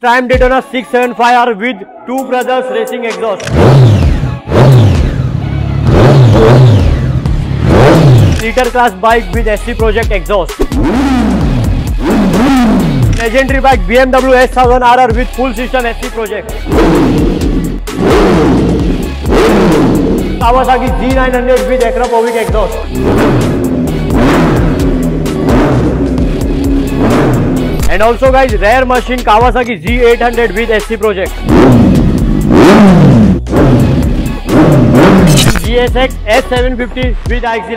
Time Daytona 675R with two brothers racing exhaust. 3-liter class bike with SC Project exhaust. Legendary bike BMW S1000RR with full system SC Project. Kawasaki G900 with Akrapovic exhaust. And also guys rare machine Kawasaki G eight hundred with S C project G S X S seven fifty with I C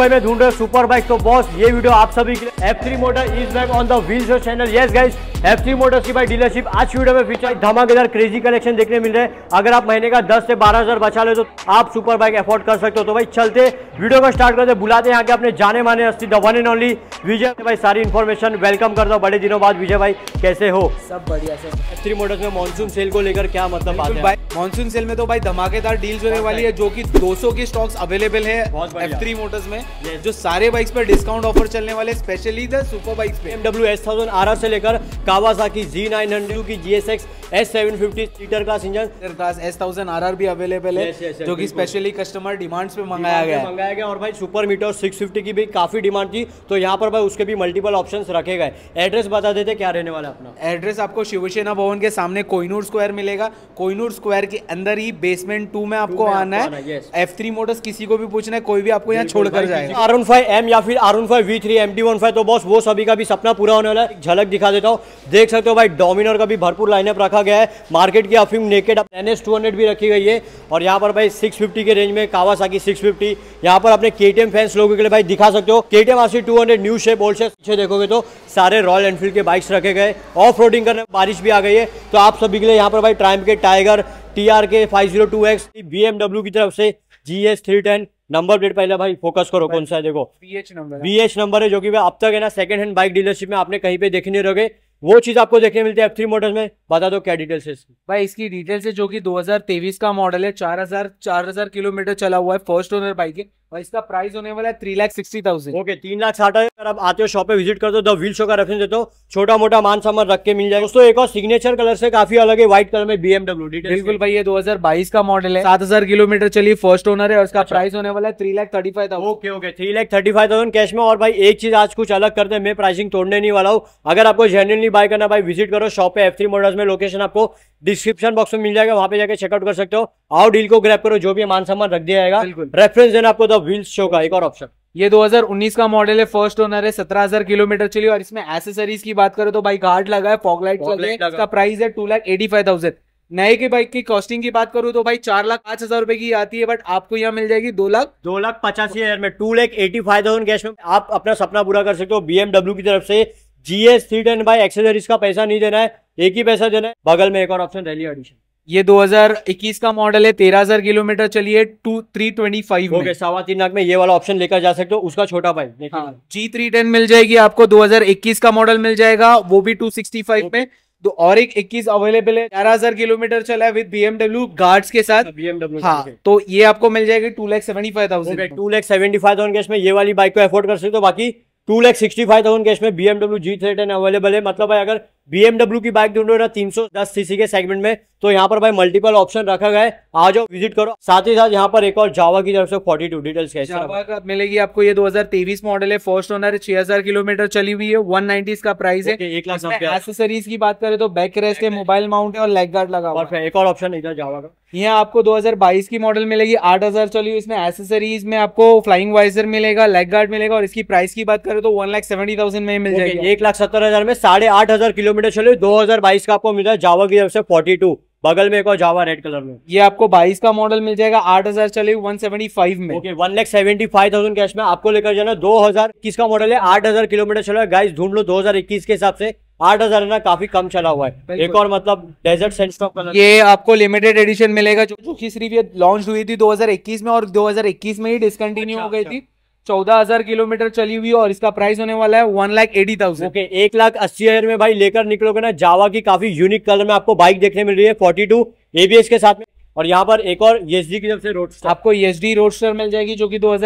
Mumbai में ढूंढ रहे super bike तो boss ये video आप सभी के लिए F three motor is back on the wheel show channel yes guys F three motors की बाइक डीलरशिप आज वीडियो में फीचर धमाकेदार क्रेजी कलेक्शन देखने मिल रहे हैं अगर आप महीने का 10 से 12000 बचा ले तो आप सुपर बाइक अफोर्ड कर सकते हो तो भाई चलते वीडियो को स्टार्ट करते बुलाते हैं यहाँ के अपने जाने माने हस्ती the one and only Vijay भाई सारी इन्फॉर्मेशन वेलकम करता हूँ बड़े दिनों बाद विजय भाई कैसे हो सब बढ़िया सर एफ थ्री मोटर्स में मानसून सेल को लेकर क्या मतलब आता है मॉनसून सेल में तो भाई धमाकेदार डील्स होने वाली है जो कि 200 की स्टॉक्स अवेलेबल है एफ थ्री मोटर्स में जो सारे बाइक्स पर डिस्काउंट ऑफर चलने वाले स्पेशली द सुपर बाइक्स पे एमडब्ल्यू एस थाउजेंड आर से लेकर Kawasaki G nine hundred की G S X S seven fifty seater का engine class S thousand R R भी अवेलेबल है जो की स्पेशली कस्टमर डिमांड्स पे मंगाया गया मंगाया गया और भाई सुपर मीटर सिक्स फिफ्टी की भी काफी डिमांड थी तो यहाँ पर भाई उसके भी मल्टीपल ऑप्शन रखे गए एड्रेस बता देते क्या रहने वाला अपना एड्रेस आपको शिवसेना भवन के सामने कोइनूर स्क्वायर मिलेगा कोइनूर स्क्वायर शहर के अंदर ही बेसमेंट टू में आपको में आना है एफ थ्री मोटर्स किसी को भी पूछना है कोई भी आपको यहाँ छोड़कर जाएगा आर वन फाइव एम या फिर R one five V three M T one five तो बॉस वो सभी का भी सपना पूरा होने वाला है झलक दिखा देता हूँ देख सकते हो भाई डोमिनर का भी भरपूर लाइनअप रखा गया है मार्केट की अफीम naked N S two hundred भी रखी गई है और यहाँ पर भाई सिक्स फिफ्टी के रेंज में कावासा की सिक्स फिफ्टी यहाँ पर अपने के टी एम फैंस लोगों के लिए भाई दिखा सकते हो K T M R two hundred new shape old shape पीछे देखोगे तो सारे रॉयल एनफील्ड के बाइक्स रखे गए ऑफ रोडिंग करने बारिश भी आ गई है तो आप सभी के लिए यहाँ पर भाई ट्राइम के Tiger T R K five zero two X BMW की तरफ से G S three ten number plate पहले भाई फोकस करो कौन सा है देखो B H number B H number है जो कि अब तक है ना सेकंड हैंड बाइक डीलरशिप में आपने कहीं पे देख नहीं रहोगे वो चीज आपको देखने मिलती है थ्री मोटर्स में बता दो क्या डिटेल्स है भाई इसकी डिटेल्स है जो कि 2023 का मॉडल है 4000 4000 किलोमीटर चला हुआ है फर्स्ट ओनर बाइक है और इसका प्राइस होने वाला है three lakh sixty thousand okay तीन लाख साठ हजार आप आते हो शॉप पे विजिट करते हो तो व्हील शो का रेफरेंस देते हो छोटा मोटा मान सामान रख के मिल जाएगा दोस्तों एक और सिग्नेचर कलर से काफी अलग है व्हाइट कलर में बीएमडब्ल्यू डिटेल बिल्कुल भाई ये 2022 का मॉडल है सात हजार किलोमीटर चली फर्स्ट ओनर है और इसका प्राइस अच्छा। होने वाला है three lakh thirty five okay okay three lakh thirty five thousand cash में और भाई एक चीज आज कुछ अलग करते हैं मैं प्राइसिंग तोड़ने नहीं वाला हूँ अगर आपको जेन्यनली बाय करना भाई विजिट करो शॉप पे एफ थ्री मॉडल में लोकेशन आपको डिस्क्रिप्शन बॉक्स में मिल जाएगा वहाँ पे जाकर चेकआउट कर सकते हो आओ डील को ग्रैप करो जो भी मान सामान रख दिया जाएगा रेफरेंस देना आपको तो व्हील शो का एक और ऑप्शन ये 2019 का मॉडल है फर्स्ट ओनर है सत्रह हजार किलोमीटर चली और इसमें एसेसरीज की बात करें तो बाइक हार्ड लगा है फॉगलाइट लगे इसका प्राइस है two lakh eighty five thousand नए की बाइक की कॉस्टिंग की बात करूं तो भाई चार लाख पांच हजार रुपए की आती है बट आपको यहाँ मिल जाएगी दो लाख दो लाख पचासी हजार में two lakh eighty five thousand cash में आप अपना सपना पूरा कर सकते हो बीएमडब्ल्यू की तरफ से जीएस थ्री टेन बाई एक्सेसरीज का पैसा नहीं देना है एक ही पैसा देना है बगल में एक और ऑप्शन रैली एडिशन ये 2021 का मॉडल है 13000 किलोमीटर चलिए two three twenty five okay सावा तीन लाख में ये वाला ऑप्शन लेकर जा सकते हो उसका छोटा भाई जी थ्री टेन मिल जाएगी आपको 2021 का मॉडल मिल जाएगा वो भी 265 में तो और एक 21 अवेलेबल है ग्यारह हजार किलोमीटर चला है विद बीएमडब्ल्यू गार्ड्स के साथ बीएमडब्ल्यू हाँ तो ये आपको मिल जाएगी two lakh seventy five thousand two lakh seventy five thousand cash में ये वाली बाइक को एफोर्ड कर सकते हो बाकी two lakh sixty five thousand cash में BMW G three ten available है मतलब अगर बीएमडब्ल्यू की बाइक ढूंढो ना 310 सीसी के सेगमेंट में तो यहाँ पर भाई मल्टीपल ऑप्शन रखा गया है आ जाओ विजिट करो साथ ही साथ यहाँ पर एक और जावा की तरफ से 42 डिटेल्स कैसे मिलेगी आपको ये 2023 मॉडल है फर्स्ट ओनर हजार किलोमीटर चली हुई है 190 का प्राइस है एक लाख एक्सेसरीज की बात करें तो बैक रेस्ट है मोबाइल माउंट है और लेग गार्ड लगा हुआ एक और ऑप्शन इधर जावा का यहाँ आपको 2022 की मॉडल मिलेगी 8000 चली चलिए इसमें एसेसरीज में आपको फ्लाइंग वाइजर मिलेगा लेग गार्ड मिलेगा और इसकी प्राइस की बात करें तो वन लाख सेवेंटी थाउजेंड में मिल जाएगी एक लाख सत्तर हजार में साढ़े आठ हजार किलोमीटर वीडियो चलो 2022 का आपको मिल रहा है जावा की तरफ से 42 बगल में एक और जावा रेड कलर में ये आपको 22 का मॉडल मिल जाएगा 8000 चले 175 में okay one lakh seventy five thousand cash में आपको लेकर जाना दो 2000 किसका मॉडल है आठ हजार किलोमीटर चलो गाइस ढूंढ लो 2021 के हिसाब से आठ हजार ना काफी कम चला हुआ है एक और मतलब डेजर्ट सैंडस्टॉक कलर ये आपको लिमिटेड एडिशन मिलेगा जो, जो कि सिर्फ ये लॉन्च हुई थी 2021 में और 2021 में ही डिसकंटिन्यू अच्छा, हो गई अच्छा। थी चौदह हजार किलोमीटर चली हुई और इसका प्राइस होने वाला है one lakh eighty thousand okay एक लाख अस्सी हजार में भाई लेकर निकलोगे ना जावा की काफी यूनिक कलर में आपको बाइक देखने मिल रही है फोर्टी टू एबीएस के साथ में और यहाँ पर एक और एस e की तरफ से रोड आपको एस डी रोड मिल जाएगी जो की दो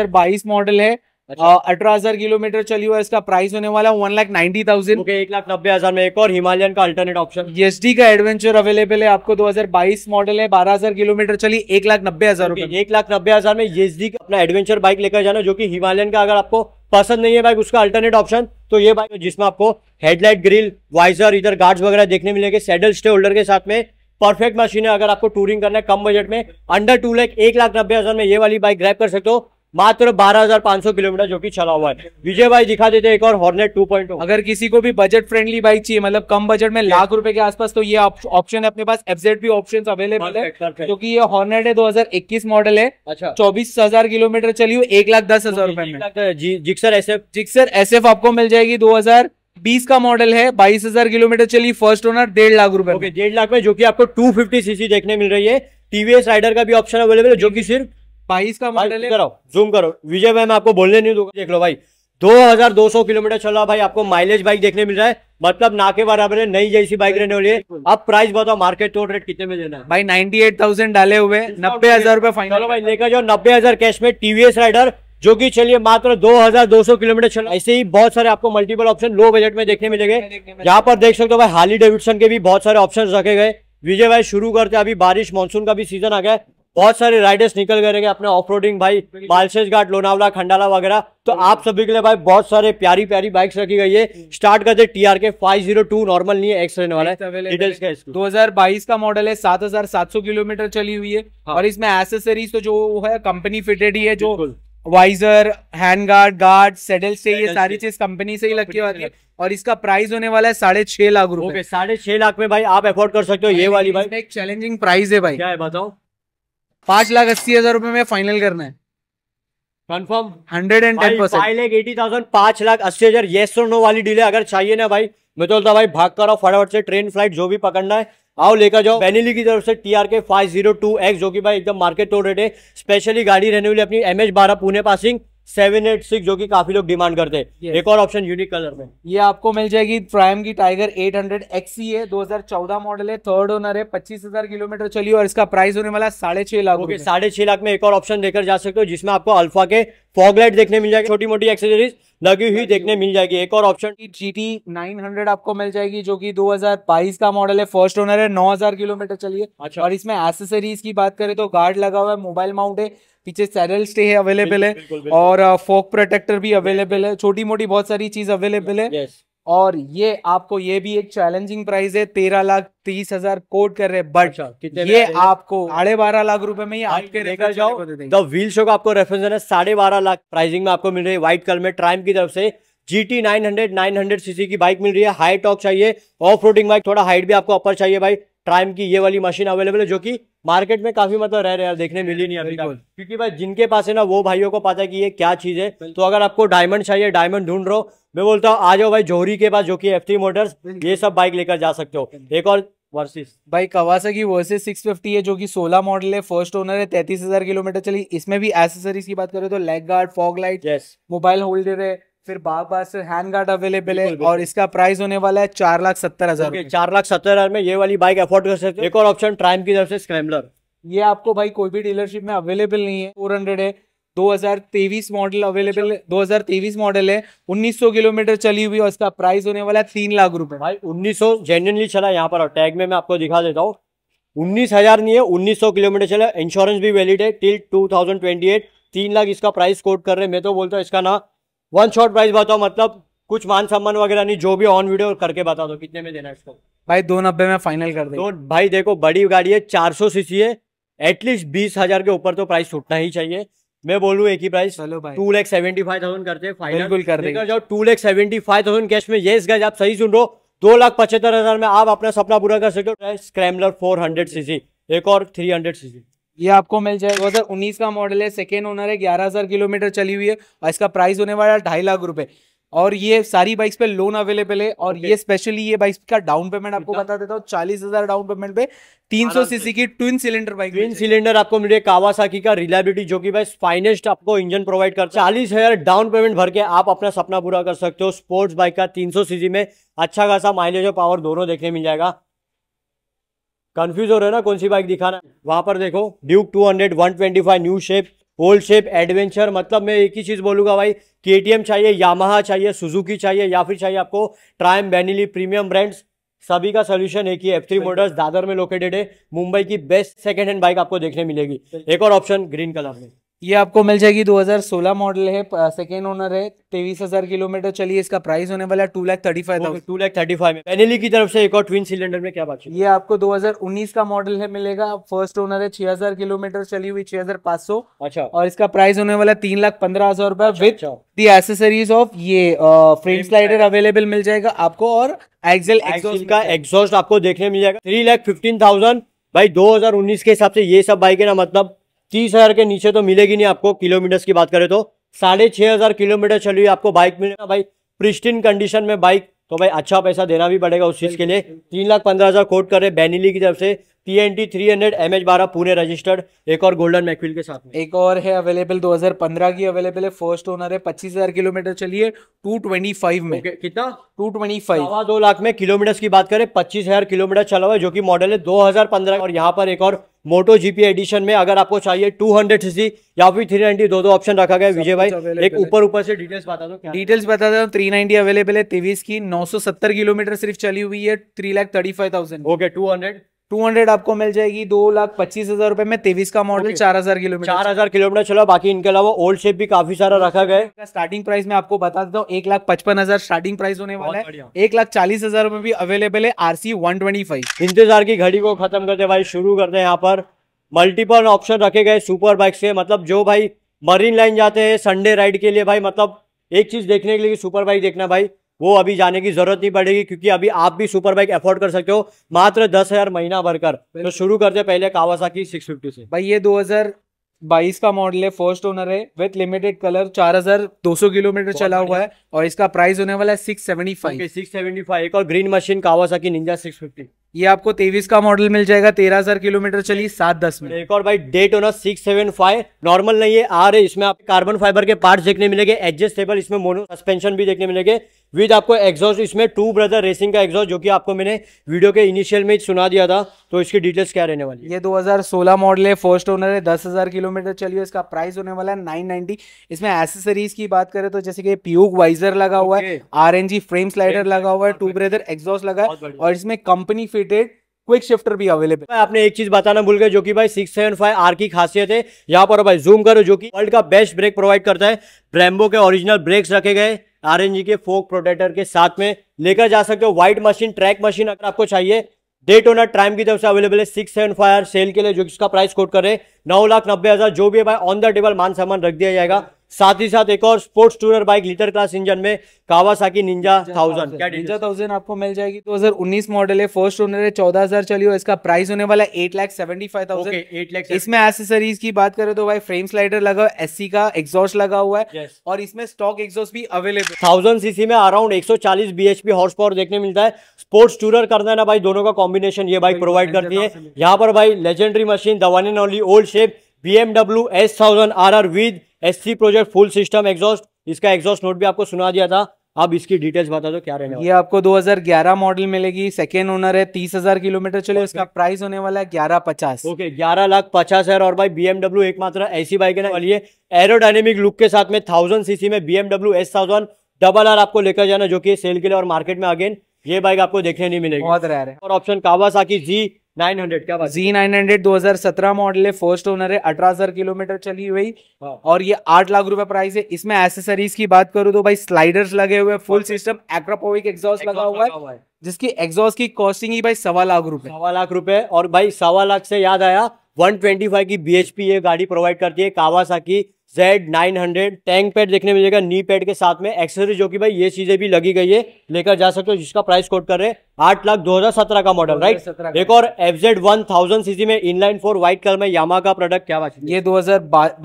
मॉडल है अच्छा। अठारह हजार किलोमीटर चली हुआ इसका प्राइस होने वाला वन लाख नाइन्टी थाउजेंड एक लाख नब्बे हजार में एक और हिमालयन का अल्टरनेट ऑप्शन डी का एडवेंचर अवेलेबल है आपको 2022 मॉडल है 12000 किलोमीटर चली एक लाख नब्बे हजार रुपए एक लाख नब्बे हजार में डी e का अपना एडवेंचर बाइक लेकर जाना जो की हिमालयन का अगर आपको पसंद नहीं है बाइक उसका अल्टरनेट ऑप्शन तो ये बाइक जिसमें आपको हेडलाइट ग्रिल वाइजर इधर गार्ड्स वगैरह देखने मिलेंगे सैडल स्टे होल्डर के साथ में परफेक्ट मशीन है अगर आपको टूरिंग करना है कम बजट में अंडर टू लाख एक लाख नब्बे हजार में ये वाली बाइक ग्रैप कर सकते हो मात्र 12,500 किलोमीटर जो कि चला हुआ है विजय भाई दिखा देते एक और हॉर्नेट टू पॉइंट अगर किसी को भी बजट फ्रेंडली बाइक चाहिए मतलब कम बजट में लाख रुपए के आसपास तो ये ऑप्शन है अपने पास एफजेड भी ऑप्शन अवेलेबल है क्योंकि ये हॉर्नेट है 2021 मॉडल है अच्छा चौबीस हजार किलोमीटर चली हुई एक लाख दस हजार रूपए में Gixxer S F Gixxer S F आपको मिल जाएगी दो हजार बीस का मॉडल है बाईस हजार किलोमीटर चली फर्स्ट ओनर डेढ़ लाख रुपए ओके डेढ़ लाख में जो कि आपको 250 सीसी देखने मिल रही है टीवीएस राइडर का भी ऑप्शन अवेलेबल है जो कि सिर्फ बाईस का मॉडल है जूम करो विजय भाई मैं आपको बोलने नहीं दूंगा देख लो भाई 2200 किलोमीटर चल रहा भाई आपको माइलेज बाइक देखने मिल रहा है मतलब ना के बराबर है नई जैसी बाइक रहने वाली है अब प्राइस बताओ मार्केट टोल रेट कितने में देना है भाई 98,000 डाले हुए नब्बे हजार रुपए फाइनल चलो भाई लेकर जाओ नब्बे हजार कैश में टीवीएस राइडर जो कि चलिए मात्र 2200 किलोमीटर चल ऐसे ही बहुत सारे आपको मल्टीपल ऑप्शन लो बजट में देखने मिलेंगे यहाँ पर देख सकते हो भाई हाली डेविडसन के भी बहुत सारे ऑप्शन रखे गए विजय भाई शुरू करते अभी बारिश मानसून का भी सीजन आ गया बहुत सारे राइडर्स निकल गए रहेंगे अपने ऑफ भाई मालसेज घाट लोनावला खंडाला वगैरह तो हम्म। आप सभी के लिए भाई बहुत सारे प्यारी प्यारी बाइक्स रखी गई है स्टार्ट करते T R K five zero two normal नहीं है एक्स रेन वाला है दो हजार बाईस का मॉडल है सात हजार सात सौ किलोमीटर चली हुई है हाँ। और इसमें एसेसरीज तो जो है कंपनी फिटेड ही है जो visor hand guard guard saddle से ये सारी चीज कंपनी से ही लग के है और इसका प्राइस होने वाला है साढ़े छह लाख रूपये साढ़े छह लाख में भाई आप अफोर्ड कर सकते हो ये वाली भाई एक चैलेंजिंग प्राइस है भाई क्या बताओ पांच लाख अस्सी हजार रुपए में फाइनल करना है confirm hundred and ten percent five lakh eighty thousand पांच लाख अस्सी हजार ये सो नो वाली डील है अगर चाहिए ना भाई मैं तो बोलता भाई भाग कर फटाफट से ट्रेन फ्लाइट जो भी पकड़ना है आओ लेकर जाओ बेनिली की तरफ से T R K five zero two X जो कि भाई एकदम मार्केट तोड़ रेट है स्पेशली गाड़ी रहने वाली अपनी एम एच बारह Pune passing seven eight six जो कि काफी लोग डिमांड करते हैं एक और ऑप्शन यूनिक कलर में ये आपको मिल जाएगी प्राइम की टाइगर 800 हंड्रेड एक्सी है चौदह मॉडल है थर्ड ओनर है पच्चीस हजार किलोमीटर चली और इसका प्राइस होने वाला साढ़े छह लाख okay, साढ़े छह लाख में एक और ऑप्शन देकर जा सकते हो जिसमें आपको अल्फा के फॉगलाइट देखने मिल जाएगी छोटी मोटी एक्सेसरीज लगी हुई देखने मिल जाएगी एक और ऑप्शन की जी टी नाइन हंड्रेड आपको मिल जाएगी जो की दो का मॉडल है फर्स्ट ओनर है नौ किलोमीटर चलिए अच्छा और इसमें एसेसरीज की बात करें तो गार्ड लगा हुआ है मोबाइल माउंट है पीछे सैरल स्टे है अवेलेबल है बिल्कुल, बिल्कुल, और फोक uh, प्रोटेक्टर भी अवेलेबल है छोटी मोटी बहुत सारी चीज अवेलेबल है और ये आपको ये भी एक चैलेंजिंग प्राइस है तेरह लाख तीस हजार कोट कर रहे बट अच्छा, ये आपको साढ़े बारह लाख रुपए में ही आपके देखा जाओ द व्हील शो का आपको रेफरेंस है साढ़े बारह लाख प्राइसिंग में आपको मिल रही है व्हाइट कलर में ट्राइम की तरफ से G T nine hundred nine hundred CC की बाइक मिल रही है हाई टॉक चाहिए ऑफ रोडिंग बाइक थोड़ा हाइट भी आपको अपर चाहिए भाई ट्राइम की ये वाली मशीन अवेलेबल है जो कि मार्केट में काफी मतलब रह रहे हैं देखने मिली नहीं अभी क्योंकि भाई जिनके पास है ना वो भाइयों को पता है कि ये क्या चीज है तो अगर आपको डायमंड चाहिए डायमंड ढूंढ रहो मैं बोलता हूँ आ जाओ भाई जोहरी के पास जो की एफ मोटर्स ये सब बाइक लेकर जा सकते हो एक और वर्सेस भाई की वर्सेस फिफ्टी है जो कि 16 मॉडल है फर्स्ट ओनर है तैतीस हजार किलोमीटर चली इसमें भी एसेसरीज की बात करें तो leg guard fog light mobile holder है फिर बाग बाग से हैंड गार्ड अवेलेबल है और इसका प्राइस होने वाला है चार लाख सत्तर हजार चार लाख सत्तर हजार में ये वाली बाइक अफोर्ड कर सकते एक और ऑप्शन ट्राइम की तरफ से स्क्रैम्बलर ये आपको भाई कोई भी डीलरशिप में अवेलेबल नहीं है फोर हंड्रेड है तेईस मॉडल अवेलेबल है 2023 मॉडल है 1900 किलोमीटर चली हुई और इसका प्राइस होने वाला है तीन लाख रुपए भाई 1900 जेन्यनली चला यहाँ पर टैग में मैं आपको दिखा देता हूँ उन्नीस हजार नहीं है 1900 किलोमीटर चला इंश्योरेंस भी वैलिड है टिल 2028 तीन लाख इसका प्राइस कोट कर रहे मैं तो बोलता हूँ इसका ना वन शॉट प्राइस बताओ मतलब कुछ मान सम्मान वगैरह नहीं जो भी ऑन वीडियो करके बता दो कितने में देना इसको भाई दो नब्बे में फाइनल कर दो तो भाई देखो बड़ी गाड़ी है चार सौ सीसी है एटलीस्ट बीस हजार के ऊपर तो प्राइस छूटना ही चाहिए मैं बोलूँ एक ही प्राइस चलो भाई टू लेख सेवेंटी फाइव थाउजेंड करते हैं फाइनल कर जाओ टू लेख सेवेंटी फाइव थाउजेंड कैश में ये गाइज आप सही सुन रहे हो दो लाख पचहत्तर हजार में आप अपना सपना पूरा कर सकते हो स्क्रैमलर फोर हंड्रेड सीसी एक और थ्री हंड्रेड सीसी ये आपको मिल जाएगा 2019 का मॉडल है सेकेंड ओनर है ग्यारह हज़ार किलोमीटर चली हुई है और इसका प्राइस होने वाला है ढाई लाख रुपए और ये सारी बाइक्स पे लोन अवेलेबल है और ये स्पेशली ये बाइक्स का डाउन पेमेंट आपको बता देता हूँ चालीस हजार डाउन पेमेंट पे 300 सीसी की twin cylinder bike twin cylinder आपको मिले कावासाकी का रिलायबिलिटी जो कि भाई फाइनेस्ट आपको इंजन प्रोवाइड करता है चालीस हजार डाउन पेमेंट भर के आप अपना सपना पूरा कर सकते हो स्पोर्ट्स बाइक का तीन सीसी में अच्छा खासा माइलेज और पावर दोनों देखने मिल जाएगा कंफ्यूज हो रहे हो ना कौन सी बाइक दिखाना वहां पर देखो Duke 200 125 new shape old shape adventure मतलब मैं एक ही चीज बोलूंगा भाई के चाहिए यामाहा चाहिए सुजुकी चाहिए या फिर चाहिए आपको ट्राइम बेनिली प्रीमियम ब्रांड्स सभी का सोल्यूशन है कि एफ थ्री मोटर्स दादर में लोकेटेड है मुंबई की बेस्ट सेकेंड हैंड बाइक आपको देखने मिलेगी एक और ऑप्शन ग्रीन कलर में ये आपको मिल जाएगी 2016 मॉडल है सेकेंड ओनर है तेईस हजार किलोमीटर चलिए इसका प्राइस होने वाला two lakh thirty five two lakh thirty five Benelli की तरफ से एक और ट्विन सिलेंडर में क्या बात ये आपको 2019 का मॉडल है मिलेगा फर्स्ट ओनर है 6000 किलोमीटर चली हुई 6500 अच्छा और इसका प्राइस होने वाला तीन लाख पंद्रह हजार रुपए विथ दी एसेसरीज ऑफ ये फ्रेम स्लाइडर अवेलेबल मिल जाएगा आपको और एक्सेल एक्सॉस्ट का एग्जॉस्ट आपको देखने मिल जाएगा थ्री लाख फिफ्टीन थाउजेंड भाई उन्नीस के हिसाब से ये सब बाइक है ना मतलब तीस हज़ार के नीचे तो मिलेगी नहीं आपको किलोमीटर्स की बात करें तो साढ़े छः हज़ार किलोमीटर चली हुई आपको बाइक मिलेगा भाई प्रिस्टिन कंडीशन में बाइक तो भाई अच्छा पैसा देना भी पड़ेगा उस चीज़ के लिए तीन लाख पंद्रह हज़ार कोट कर रहे की तरफ से T N T three hundred M H बारह पुणे रजिस्टर्ड एक और गोल्डन मैकविल के साथ में एक और है अवेलेबल 2015 की अवेलेबल है फर्स्ट ओनर है पच्चीस हजार किलोमीटर चलिए 225 में okay, कितना 225 सवा दो लाख में किलोमीटर की बात करें पच्चीस हजार किलोमीटर चला हुआ है जो कि मॉडल है 2015 और यहाँ पर एक और मोटो जीपी एडिशन में अगर आपको चाहिए 200 सी या फिर नाइनटी दो दो ऑप्शन रखा गया विजय भाई एक ऊपर ऊपर से डिटेल्स बता दो डिटेल्स बता दो थ्री 390 अवेलेबल है तेवीस की 970 किलोमीटर सिर्फ चली हुई है three lakh thirty five thousand okay two hundred two hundred आपको मिल जाएगी दो लाख पच्चीस हजार रुपए में तेवीस का मॉडल चार हजार किलोमीटर चार हजार किलोमीटर चला बाकी इनके अलावा ओल्ड शेप भी काफी सारा रखा गया है स्टार्टिंग प्राइस में आपको बता देता हूँ एक लाख पचपन हजार स्टार्टिंग प्राइस होने वाला है एक लाख चालीस हजार रुपए भी अवेलेबल है आरसी वन ट्वेंटी फाइव इंतजार की घड़ी को खत्म करते भाई शुरू करते हैं यहाँ पर मल्टीपल ऑप्शन रखे गए सुपर बाइक से मतलब जो भाई मरीन लाइन जाते हैं संडे राइड के लिए भाई मतलब एक चीज देखने के लिए सुपर बाइक देखना भाई वो अभी जाने की जरूरत नहीं पड़ेगी क्योंकि अभी आप भी सुपर बाइक अफोर्ड कर सकते हो मात्र दस हजार महीना भरकर तो शुरू करते पहले कावासा की सिक्स फिफ्टी से भाई ये दो हजार बाईस का मॉडल है फर्स्ट ओनर है विथ लिमिटेड कलर चार हजार दो सौ किलोमीटर चला हुआ है और इसका प्राइस होने वाला है six seventy five six seventy five एक और ग्रीन मशीन कावासा की निंजा सिक्स फिफ्टी ये आपको तेवीस का मॉडल मिल जाएगा तेरह हजार किलोमीटर चली सात दस में एक और भाई डेट owner six seven five normal नहीं है आ रहे इसमें आप कार्बन फाइबर के पार्ट्स देखने मिलेंगे एडजस्टेबल इसमें मोनो सस्पेंशन भी देखने मिलेंगे विद आपको एग्जॉस्ट इसमें टू ब्रदर रेसिंग का एग्जॉस्ट जो कि आपको मैंने वीडियो के इनिशियल में सुना दिया था तो इसकी डिटेल्स क्या रहने वाली ये 2016 मॉडल है फर्स्ट ओनर है दस हज़ार किलोमीटर चलिए इसका प्राइस होने वाला है 990 इसमें एसेसरीज की बात करें तो जैसे कि प्यूक वाइजर लगा हुआ है आर फ्रेम स्लाइडर लगा हुआ है टू ब्रदर एग्जॉस्ट लगा है और इसमें कंपनी फिटेड क्विक शिफ्टर भी अवेलेबल है आपने एक चीज बताना भूल गया जो कि भाई सिक्स सेवन फाइव आर की खासियत है यहाँ पर भाई जूम करो जो कि वर्ल्ड का बेस्ट ब्रेक प्रोवाइड करता है ब्रेम्बो के ओरिजिनल ब्रेक्स रखे गए आरएनजी के फोक प्रोटेक्टर के साथ में लेकर जा सकते हो व्हाइट मशीन ट्रैक मशीन अगर आपको चाहिए डेट ओनर ट्राइम की तरफ से अवेलेबल है सिक्स सेवन फाइव सेल के लिए जो इसका प्राइस कोट कर रहे हैं नौ लाख नब्बे हज़ार जो भी है भाई ऑन द टेबल मान सामान रख दिया जाएगा साथ ही साथ एक और sports tourer bike litre class engine में कावासाकी निंजा थाउजेंड क्या निंजा थाउजेंड आपको मिल जाएगी 2019 तो मॉडल है फर्स्ट ओनर है चौदह हजार चलिए इसका प्राइस होने वाला eight lakh seventy five thousand eight lakh इसमें एसेसरीज की बात करें तो भाई फ्रेम स्लाइडर लगा एस का एग्जॉस्ट लगा हुआ है yes. और इसमें स्टॉक एग्जॉस्ट भी अवेलेबल थाउजेंड सीसी में अराउंड एक सौ चालीस बीएचपी हॉर्स पावर देखने मिलता है स्पोर्ट्स टूरर करना है ना भाई दोनों का कॉम्बिनेशन ये बाइक प्रोवाइड करती है यहाँ पर भाई लेजेंडरी मशीन दवानी old shape BMW S thousand R R with S C project full system exhaust इसका एग्जॉस्ट नोट भी आपको सुना दिया था अब इसकी डिटेल्स बता दो क्या रहने ये आपको 2011 मॉडल मिलेगी सेकेंड ओनर है तीस हजार किलोमीटर चले okay. उसका प्राइस होने वाला है ग्यारह पचास ओके ग्यारह लाख पचास हजार और भाई बीएमडब्ल्यू एक मात्र ऐसी बाइक है ना चलिए एरोडाइनेमिक लुक के साथ में थाउजेंड सीसी में BMW S thousand double R आपको लेकर जाना जो कि सेल के लिए और मार्केट में अगेन ये बाइक आपको देखने नहीं मिलेगी बहुत रह रहे और option Kawasaki G nine hundred क्या जी नाइन हंड्रेड दो हजार सत्रह मॉडल है फर्स्ट ओनर है अठारह हजार किलोमीटर चली हुई और ये आठ लाख रुपए प्राइस है इसमें एसेसरीज की बात करूँ तो भाई स्लाइडर्स लगे हुए फुल सिस्टम एक्रापोविक एग्जॉस्ट लगा हुआ है जिसकी एग्जॉस्ट की कॉस्टिंग ही भाई सवा लाख रुपए सवा लाख रुपए और भाई सवा लाख से याद आया 125 की पी ये गाड़ी प्रोवाइड करती है Kawasaki Z nine hundred tank pad देखने में मिलेगा नी पैड के साथ में एक्सेसरी जो कि भाई ये चीजें भी लगी गई है लेकर जा सकते हो जिसका प्राइस कोट कर रहे हैं आठ लाख दो हजार सत्रह का मॉडल राइट सत्रह एक और F Z one thousand CC में इनलाइन फोर व्हाइट कलर में यामा का प्रोडक्ट क्या बात ये दो हजार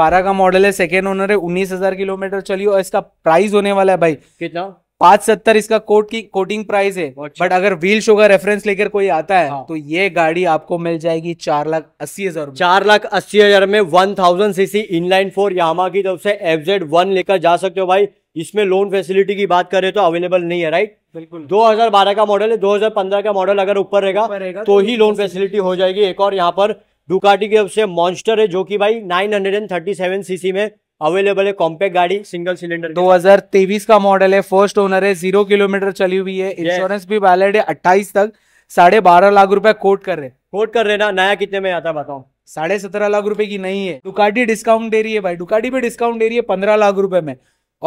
बारह का मॉडल है सेकेंड ओनर है उन्नीस हजार किलोमीटर चलिए और इसका प्राइस होने वाला है भाई कितना पांच सत्तर इसका कोट की कोटिंग प्राइस है बट अगर व्हील शो का रेफरेंस लेकर कोई आता है हाँ। तो ये गाड़ी आपको मिल जाएगी चार लाख अस्सी हजार चार लाख अस्सी हजार में one thousand CC inline four Yamaha की तरफ से एफ जेड वन लेकर जा सकते हो भाई इसमें लोन फैसिलिटी की बात करें तो अवेलेबल नहीं है राइट बिल्कुल 2012 का मॉडल है 2015 का मॉडल अगर ऊपर रहेगा तो, तो ही लोन फैसिलिटी हो जाएगी एक और यहाँ पर डुकाटी की तरफ से मॉन्स्टर है जो कि भाई 937 सीसी में अवेलेबल है कॉम्पैक्ट गाड़ी सिंगल सिलेंडर 2023 का मॉडल है फर्स्ट ओनर है जीरो किलोमीटर चली हुई है इंश्योरेंस भी वैलिड है अट्ठाईस तक साढ़े बारह लाख रुपए कोट कर रहे कोट कर रहे ना नया कितने में आता बताओ साढ़े सत्रह लाख रुपए की नहीं है दुकाटी डिस्काउंट दे रही है भाई दुकाटी पे डिस्काउंट दे रही है पंद्रह लाख रुपए में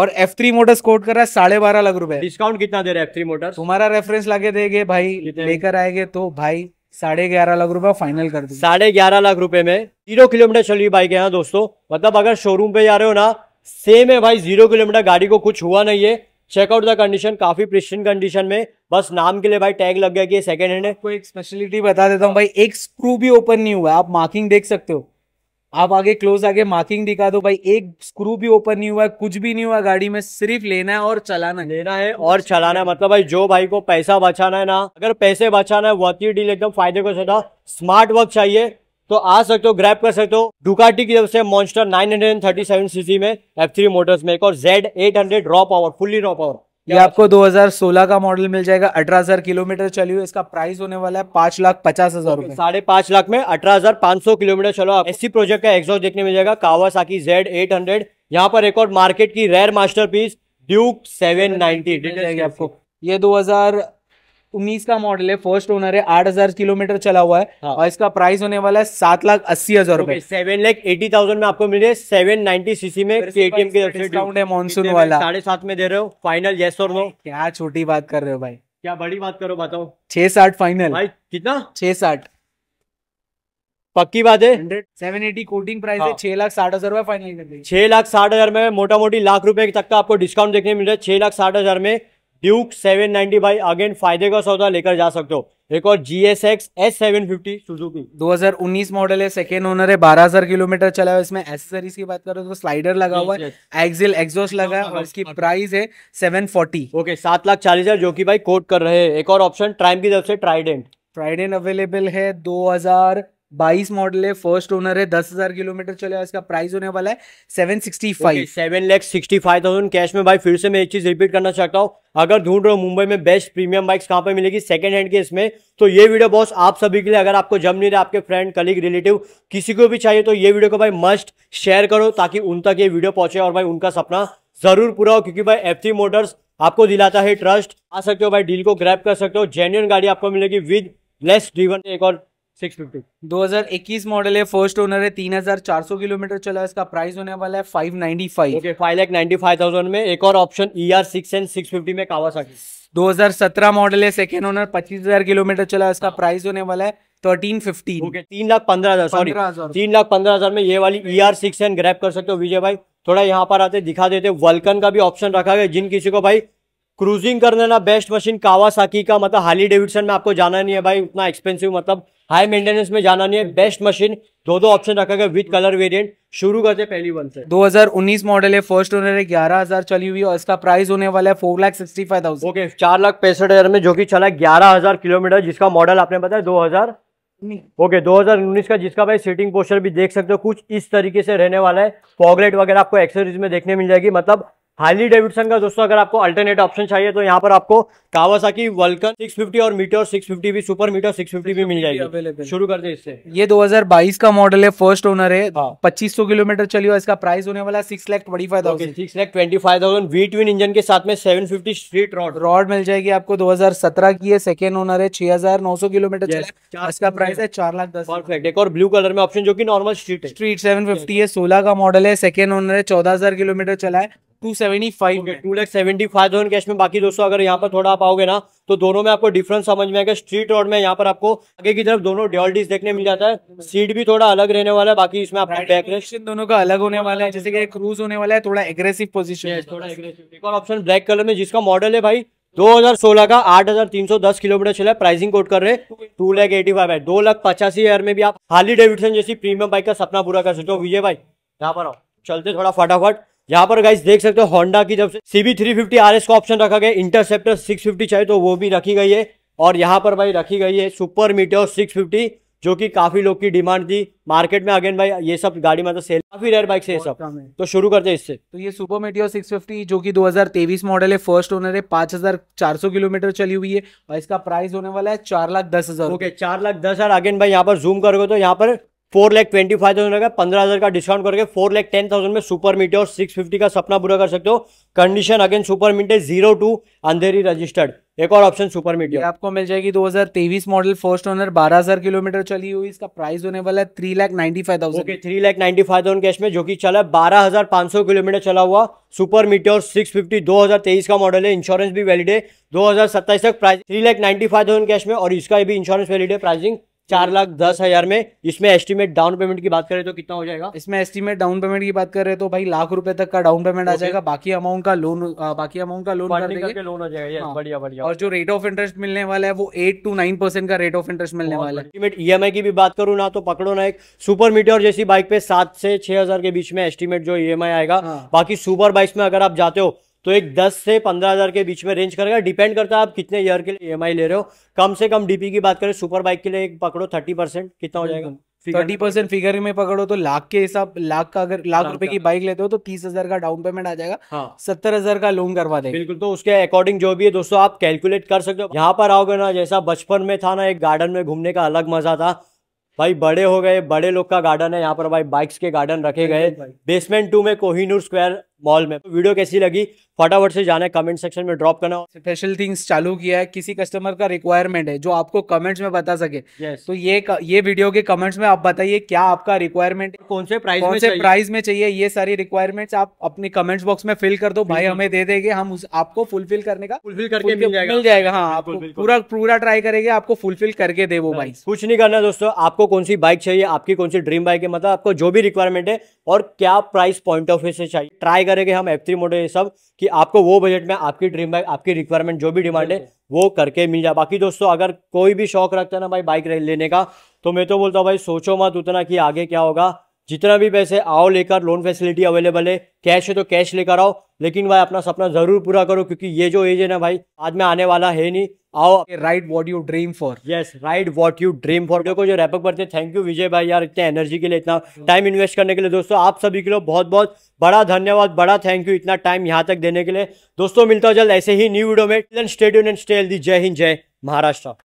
और एफ थ्री मोटर्स कोट कर रहा है साढ़े बारह लाख रुपए डिस्काउंट कितना दे रहा है F3 थ्री मोटर्स तुम्हारा रेफरेंस लगे देंगे भाई लेकर आएंगे तो भाई साढ़े ग्यारह लाख रुपए फाइनल कर दूँ साढ़े ग्यारह लाख रुपए में जीरो किलोमीटर चली हुई बाइक है यहाँ दोस्तों मतलब अगर शोरूम पे जा रहे हो ना सेम है भाई जीरो किलोमीटर गाड़ी को कुछ हुआ नहीं है चेकआउट द कंडीशन काफी प्रिस्टिन कंडीशन में बस नाम के लिए भाई टैग लग गया कि सेकंड हैंड है कोई एक स्पेशलिटी बता देता हूँ भाई एक स्क्रू भी ओपन नहीं हुआ है आप मार्किंग देख सकते हो आप आगे क्लोज आगे मार्किंग दिखा दो भाई एक स्क्रू भी ओपन नहीं हुआ है कुछ भी नहीं हुआ गाड़ी में सिर्फ लेना है और चलाना लेना है और चलाना है मतलब भाई जो भाई को पैसा बचाना है ना अगर पैसे बचाना है अति डील एकदम फायदे को सदा स्मार्ट वर्क चाहिए तो आ सकते हो ग्रैप कर सकते हो डुकाटी की तरफ से मॉन्स्टर 937 सीसी में एफ थ्री मोटर्स में एक और Z hundred raw power fully raw power ये आपको 2016 का मॉडल मिल जाएगा अठारह हजार किलोमीटर चली हुई इसका प्राइस होने वाला है पांच लाख पचास हजार रूपए साढ़े पांच लाख में अठारह हजार पांच सौ किलोमीटर चलो आप एसी प्रोजेक्ट का एग्जॉस्ट देखने मिल जाएगा कावासाकी जेड एट हंड्रेड यहाँ पर एक और मार्केट की rare masterpiece Duke seven ninety आपको ये दो हजार उन्नीस का मॉडल है फर्स्ट ओनर है आठ हजार किलोमीटर चला हुआ है हाँ। और इसका प्राइस होने वाला है सात लाख अस्सी हजार रूपए सेवन लाख एटी थाउजेंड में आपको मिल रही है सेवन नाइनटी सीसी में केटीएम के डिस्काउंट है मॉनसून वाला साढ़े सात में दे रहे हो फाइनल येस और नो क्या छोटी बात कर रहे हो भाई क्या बड़ी बात करो बताओ छह साठ फाइनल भाई कितना छह साठ पक्की बात है सेवन एटी कोटिंग प्राइस हाँ। है छह लाख साठ हजार रुपए फाइनल कर दी छह लाख साठ हजार में मोटा मोटी लाख रुपए तक का आपको डिस्काउंट देखने मिल रहा है छह लाख साठ हजार में ड्यूक 790 भाई अगेन फायदे का सौदा लेकर जा सकते हो एक और G S X S seven fifty Suzuki दो हजार उन्नीस मॉडल है सेकेंड ओनर है बारह हजार किलोमीटर चला हुआ इसमें एसेसरीज की बात करो तो स्लाइडर लगा हुआ है एक्सिल एग्जॉस्ट लगा है और इसकी प्राइस है सेवन फोर्टी ओके सात लाख चालीस हजार जो की भाई कोट कर रहे हैं एक और ऑप्शन ट्राइम की तरफ से ट्राइडेंट ट्राइडेंट अवेलेबल है दो हजार बाईस मॉडल है फर्स्ट ओनर है दस हजार किलोमीटर चलेगा इसका प्राइस होने वाला है seven sixty five seven lakh sixty five thousand cash में भाई फिर से मैं एक चीज रिपीट करना चाहता हूँ अगर ढूंढ रहे हो मुंबई में बेस्ट प्रीमियम बाइक्स कहाँ पे मिलेगी सेकंड हैंड के इसमें तो ये वीडियो बॉस आप सभी के लिए अगर आपको जम नहीं रहा आपके फ्रेंड कलीग रिलेटिव किसी को भी चाहिए तो ये वीडियो को भाई मस्ट शेयर करो ताकि उन तक ये वीडियो पहुंचे और भाई उनका सपना जरूर पूरा हो क्योंकि भाई एफ मोटर्स आपको दिलाता है ट्रस्ट आ सकते हो भाई डील को ग्रैप कर सकते हो जेन्यून गाड़ी आपको मिलेगी विद लेस डीवन एक और सिक्स फिफ्टी दो हजार इक्कीस मॉडल है फर्स्ट ओनर है तीन हजार चार सौ किलोमीटर चला इसका प्राइस होने वाला है five ninety five five lakh ninety five thousand में एक और option E R six and six fifty में कावा सा दो हजार सत्रह मॉडल है सेकेंड ओनर पच्चीस हजार किलोमीटर चला इसका प्राइस हाँ। होने वाला है थर्टीन फिफ्टी ओके तीन लाख पंद्रह हजार सॉरी तीन लाख पंद्रह हजार में ये वाली E R six and grab कर सकते हो विजय भाई थोड़ा यहाँ पर आते दिखा देते वल्कन का भी ऑप्शन रखा गया जिन किसी को भाई क्रूजिंग करने ना बेस्ट मशीन कावासाकी का मतलब हाली डेविडसन में आपको जाना नहीं है भाई उतना एक्सपेंसिव मतलब हाई मेंटेनेंस में जाना नहीं है बेस्ट मशीन दो दो ऑप्शन रखा गया विद कलर वेरिएंट शुरू करते पहली वन से 2019 मॉडल है फर्स्ट ओनर है ग्यारह हजार चली हुई और इसका प्राइस होने वाला है four lakh sixty five thousand okay चार लाख पैंसठ हजार में जो कि चला ग्यारह हजार किलोमीटर जिसका मॉडल आपने बताया दो हजार ओके दो हजार उन्नीस का जिसका भाई सीटिंग पोस्टर भी देख सकते हो कुछ इस तरीके से रहने वाला है फॉगलेट वगैरह आपको एक्सेसरीज में देखने मिल जाएगी मतलब हार्ली डेविडसन का दोस्तों अगर आपको अल्टरनेट ऑप्शन चाहिए तो यहाँ पर आपको कावासाकी वल्कन 650 और मीटर 650 भी सुपर मीटर 650 भी मिल जाएगी अवेलेबल शुरू कर दे इससे ये 2022 का मॉडल है फर्स्ट ओनर है हाँ। पच्चीस सौ किलोमीटर चली हुआ इसका प्राइस होने वाला six lakh twenty five thousand six lakh twenty five thousand V twin engine के साथ में seven fifty street rod rod मिल जाएगी आपको दो हजार सत्रह की सेकंड सेकेंड ओनर है छह हजार नौ सौ किलोमीटर इसका प्राइस है चार लाख दस परफेक्ट एक और ब्लू कलर में ऑप्शन जो की normal street street seven fifty है सोलह का मॉडल है सेकेंड ओनर है चौदह हजार किलोमीटर चला है टू सेवेंटी फाइव में two lakh seventy five thousand cash में बाकी दोस्तों अगर यहाँ पर थोड़ा आप आओगे ना तो दोनों में आपको डिफरेंस समझ में आएगा स्ट्रीट रोड में यहाँ पर आपको आगे की तरफ दोनों डॉल्टीज देखने मिल जाता है सीट भी थोड़ा अलग रहने वाला है बाकी इसमें आपको बैक दोनों का अलग होने वाला है जैसे कि क्रूज होने वाला है थोड़ा एग्रेसिव पोजिशन है थोड़ा एक और ऑप्शन ब्लैक कलर में जिसका मॉडल है भाई 2016 का 8,310 किलोमीटर चला है प्राइसिंग कोट कर रहे टू लैख एटी फाइव है दो लाख पचासी हजार में भी आप हाली डेविडसन जैसी प्रीमियम बाइक का सपना पूरा कर सकते हो विजय भाई यहाँ पर आओ चलते थोड़ा फटाफट यहाँ पर गाइस देख सकते हो होंडा की जब से CB three fifty R S का ऑप्शन रखा गया इंटरसेप्टर सिक्स फिफ्टी चाहिए तो वो भी रखी गई है और यहाँ पर भाई रखी गई है सुपर मीटर सिक्स फिफ्टी जो कि काफी लोग की डिमांड थी मार्केट में अगेन भाई ये सब गाड़ी मतलब सेल काफी रेयर बाइक से ये सब तो शुरू करते हैं इससे तो ये सुपर मेटियो 650 जो कि 2023 मॉडल है फर्स्ट ओनर है 5400 किलोमीटर चली हुई है और इसका प्राइस होने वाला है चार लाख दस हजार ओके चार लाख दस हजार अगेन भाई यहाँ पर जूम करोगे तो यहाँ पर four lakh twenty five thousand रहेगा पंद्रह हज़ार का डिस्काउंट करके फोर लैख टेन थाउजेंड में सुपर मीटे और सिक्स फिफ्टी का सपना पूरा कर सकते हो condition again Super Meteor zero two Andheri registered एक और ऑप्शन सुपर मीटे आपको मिल जाएगी 2023 मॉडल फर्स्ट ओनर 12000 किलोमीटर चली हुई इसका प्राइस होने वाला है three lakh ninety five thousand okay three lakh ninety five thousand cash में जो कि चला है बारह हजार पांच सौ किलोमीटर चला हुआ सुपर मीटर सिक्स फिफ्टी दो हजार तेईस का मॉडल है इंश्योरेंस भी वैलिड है दो हजार सत्ताईस तक price three lakh ninety five thousand cash में और इसका भी इंश्योरेंस वैलिड है प्राइसिंग चार लाख दस हजार में इसमें एस्टीमेट डाउन पेमेंट की बात करें तो कितना हो जाएगा इसमें एस्टीमेट डाउन पेमेंट की बात करें तो भाई लाख रुपए तक का डाउन पेमेंट आ जाएगा बाकी अमाउंट का लोन बाकी अमाउंट का लोन कर देंगे लोन हो जाएगा हाँ। बढ़िया बढ़िया और जो रेट ऑफ इंटरेस्ट मिलने वाला है वो एट टू नाइन परसेंट का रेट ऑफ इंटरेस्ट मिलने वाला है एस्टीमेट ई की भी बात करू ना तो पकड़ो ना एक सुपर मीटर जैसी बाइक पे सात से छह हजार के बीच में एस्टिमेट जो ई आएगा हाँ। बाकी सुपर बाइक में अगर आप जाते हो तो एक 10 से 15000 के बीच में रेंज करेगा डिपेंड करता है आप कितने ईयर के लिए ई ले रहे हो कम से कम डीपी की बात करें सुपर बाइक के लिए एक पकड़ो थर्टी परसेंट कितना हो जाएगा थर्टी परसेंट फिगर में पकड़ो तो लाख के हिसाब लाख का अगर लाख रुपए की बाइक लेते हो तो तीस हजार का डाउन पेमेंट आ जाएगा हाँ सत्तर हजार का लोन करवा देंगे बिल्कुल तो उसके अकॉर्डिंग जो भी है दोस्तों आप कैलकुलेट कर सकते हो यहाँ पर आओगे ना जैसा बचपन में था ना एक गार्डन में घूमने का अलग मजा था भाई बड़े हो गए बड़े लोग का गार्डन है यहाँ पर भाई बाइक्स के गार्डन रखे गए बेसमेंट टू में कोहिनूर स्क्वायर मॉल में वीडियो तो कैसी लगी फटाफट से जाना है कमेंट सेक्शन में ड्रॉप करना स्पेशल थिंग्स चालू किया है किसी कस्टमर का रिक्वायरमेंट है जो आपको कमेंट्स में बता सके yes. तो ये ये वीडियो के कमेंट्स में आप बताइए क्या आपका रिक्वायरमेंट कौन से प्राइस कौन में से चाहिए? प्राइस में चाहिए ये सारी रिक्वायरमेंट्स आप अपने कमेंट्स बॉक्स में फिल कर दो भाई हमें दे देंगे हम उस आपको फुलफिल करने का फुलफिल करके मिल जाएगा हाँ पूरा पूरा ट्राई करेंगे आपको फुलफिल करके दे वो बाइक कुछ नहीं करना दोस्तों आपको कौन सी बाइक चाहिए आपकी कौन सी ड्रीम बाइक है मतलब आपको जो भी रिक्वायरमेंट है और क्या प्राइस पॉइंट ऑफ व्यू से चाहिए ट्राई करेंगे हम एफ थ्री मॉडल ये सब कि आपको वो बजट में आपकी ड्रीम बाइक आपकी रिक्वायरमेंट जो भी डिमांड है वो करके मिल जाए बाकी दोस्तों अगर कोई भी शौक रखता है ना भाई बाइक लेने का तो मैं तो बोलता हूँ भाई सोचो मत उतना कि आगे क्या होगा जितना भी पैसे आओ लेकर लोन फैसिलिटी अवेलेबल है कैश है तो कैश लेकर आओ लेकिन भाई अपना सपना जरूर पूरा करो क्योंकि ये जो एज है ना भाई आज में आने वाला है नहीं आओ right what you dream for yes right what you dream for देखो जो रैपअप करते हैं थैंक यू विजय भाई यार इतने एनर्जी के लिए इतना टाइम इन्वेस्ट करने के लिए दोस्तों आप सभी के लिए बहुत बहुत बड़ा धन्यवाद बड़ा थैंक यू इतना टाइम यहाँ तक देने के लिए दोस्तों मिलता हूँ जल्द ऐसे ही न्यू वीडियो में स्टेडियम एंड दी जय हिंद जय महाराष्ट्र